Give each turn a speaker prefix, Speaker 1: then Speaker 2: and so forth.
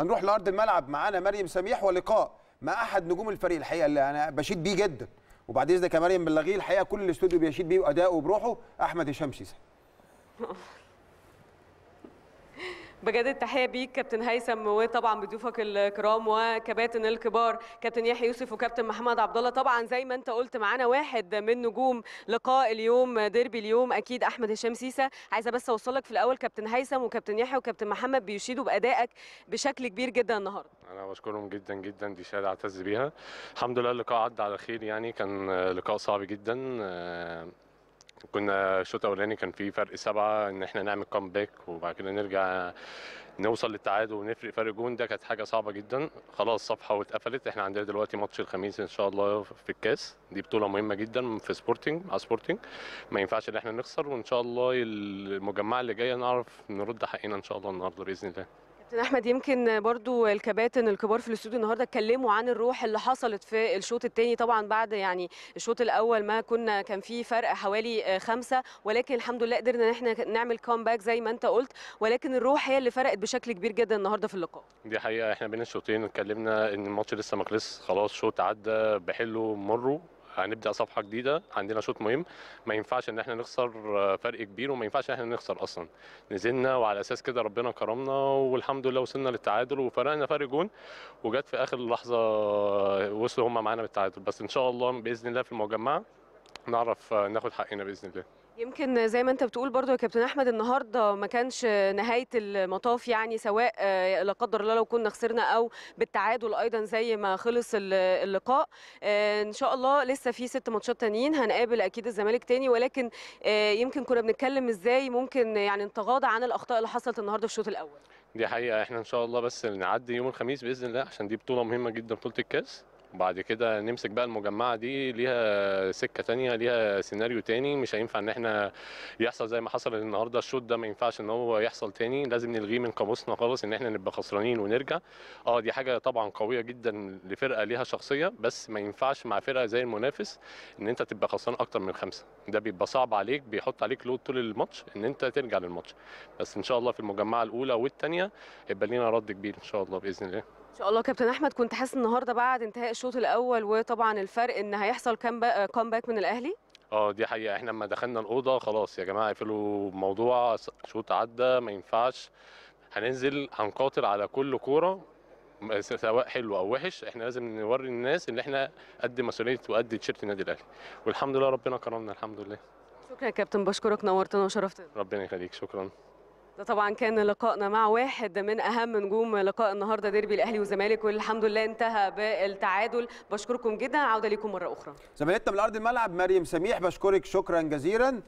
Speaker 1: هنروح لارض الملعب معانا مريم سميح ولقاء مع احد نجوم الفريق الحقيقه اللي انا بشيد بيه جدا وبعد اذنك يا مريم بلغيه الحقيقه كل الاستوديو بيشيد بيه وادائه وبروحه احمد هشام شيسه بجد التحيه بيك كابتن هيثم وطبعا بضيوفك الكرام وكباتن الكبار كابتن يحيى يوسف وكابتن محمد عبد الله طبعا زي ما انت قلت معانا واحد من نجوم لقاء اليوم ديربي اليوم اكيد احمد هشام سيسه عايزه بس اوصلك في الاول كابتن هيثم وكابتن يحيى وكابتن محمد بيشيدوا بادائك بشكل كبير جدا النهارده
Speaker 2: انا بشكرهم جدا جدا دي شهاده اعتز بيها الحمد لله اللقاء عدى على خير يعني كان لقاء صعب جدا كنا الشوط الاولاني كان في فرق سبعه ان احنا نعمل باك وبعد كده نرجع نوصل للتعادل ونفرق فرق جون ده كانت حاجه صعبه جدا خلاص صفحه واتقفلت احنا عندنا دلوقتي ماتش الخميس ان شاء الله في الكاس دي بطوله مهمه جدا في سبورتنج مع سبورتنج ما ينفعش ان احنا نخسر وان شاء الله المجمعه اللي جايه نعرف نرد حقنا ان شاء الله النهارده باذن الله
Speaker 1: كابتن احمد يمكن برضو الكباتن الكبار في الاستوديو النهارده اتكلموا عن الروح اللي حصلت في الشوط الثاني طبعا بعد يعني الشوط الاول ما كنا كان في فرق حوالي آه، خمسة ولكن الحمد لله قدرنا ان احنا نعمل كومباك زي ما انت قلت ولكن الروح هي اللي فرقت بشكل كبير جدا النهارده في اللقاء
Speaker 2: دي حقيقه احنا بين الشوطين اتكلمنا ان الماتش لسه ما خلاص شوط عدى بحله مره هنبدا صفحه جديده عندنا شوط مهم ما ينفعش ان احنا نخسر آه، فرق كبير وما ينفعش ان احنا نخسر اصلا نزلنا وعلى اساس كده ربنا كرمنا والحمد لله وصلنا للتعادل وفرقنا فرق جون وجت في اخر لحظه آه، وصلوا هم معانا بالتعادل بس ان شاء الله باذن الله في المجمع نعرف آه، ناخد حقنا باذن الله
Speaker 1: يمكن زي ما انت بتقول برضو يا كابتن احمد النهارده ما كانش نهايه المطاف يعني سواء آه، لا قدر الله لو كنا خسرنا او بالتعادل ايضا زي ما خلص اللقاء آه، ان شاء الله لسه في ست ماتشات تانيين هنقابل اكيد الزمالك تاني ولكن آه، يمكن كنا بنتكلم ازاي ممكن يعني نتغاضى عن الاخطاء اللي حصلت النهارده في الشوط الاول
Speaker 2: دي حقيقه احنا ان شاء الله بس نعدي يوم الخميس باذن الله عشان دي بطوله مهمه جدا بطوله الكاس وبعد كده نمسك بقى المجمعه دي ليها سكه تانية ليها سيناريو تاني مش هينفع ان احنا يحصل زي ما حصل النهارده الشوط ده ما ينفعش ان هو يحصل تاني لازم نلغيه من قاموسنا خالص ان احنا نبقى خسرانين ونرجع اه دي حاجه طبعا قويه جدا لفرقه ليها شخصيه بس ما ينفعش مع فرقه زي المنافس ان انت تبقى خسران اكتر من خمسه ده بيبقى صعب عليك بيحط عليك لود طول الماتش ان انت ترجع للماتش بس ان شاء الله في المجمعه الاولى والثانيه هيبقى لينا رد كبير ان شاء الله باذن الله
Speaker 1: ان شاء الله كابتن احمد كنت حاسس النهارده بعد انتهاء الشوط الاول وطبعا الفرق ان هيحصل كام باك من الاهلي
Speaker 2: اه دي حقيقه احنا لما دخلنا الاوضه خلاص يا جماعه اقفلوا الموضوع شوط عدى ما ينفعش هننزل هنقاتل على كل كوره سواء حلو او وحش احنا لازم نوري الناس ان احنا قد مسؤوليه وقد تيشيرت النادي الاهلي والحمد لله ربنا كرمنا الحمد لله
Speaker 1: شكرا يا كابتن بشكرك نورتنا وشرفتنا
Speaker 2: ربنا يخليك شكرا
Speaker 1: ده طبعا كان لقائنا مع واحد من اهم نجوم لقاء النهارده ديربي الاهلي والزمالك والحمد لله انتهى بالتعادل بشكركم جدا عوده لكم مره اخرى زميلتنا من ارض الملعب مريم سميح بشكرك شكرا جزيلا